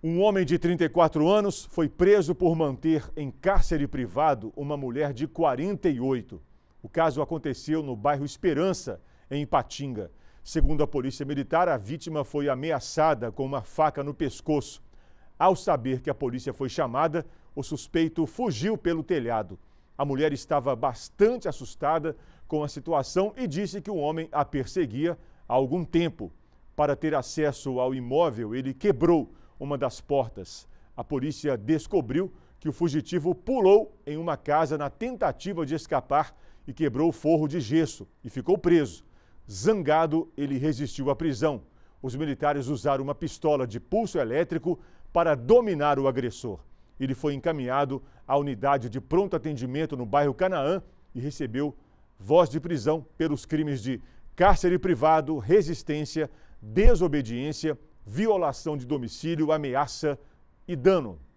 Um homem de 34 anos foi preso por manter em cárcere privado uma mulher de 48. O caso aconteceu no bairro Esperança, em Ipatinga. Segundo a Polícia Militar, a vítima foi ameaçada com uma faca no pescoço. Ao saber que a polícia foi chamada, o suspeito fugiu pelo telhado. A mulher estava bastante assustada com a situação e disse que o homem a perseguia há algum tempo. Para ter acesso ao imóvel, ele quebrou uma das portas. A polícia descobriu que o fugitivo pulou em uma casa na tentativa de escapar e quebrou o forro de gesso e ficou preso. Zangado, ele resistiu à prisão. Os militares usaram uma pistola de pulso elétrico para dominar o agressor. Ele foi encaminhado à unidade de pronto atendimento no bairro Canaã e recebeu voz de prisão pelos crimes de cárcere privado, resistência, desobediência violação de domicílio, ameaça e dano.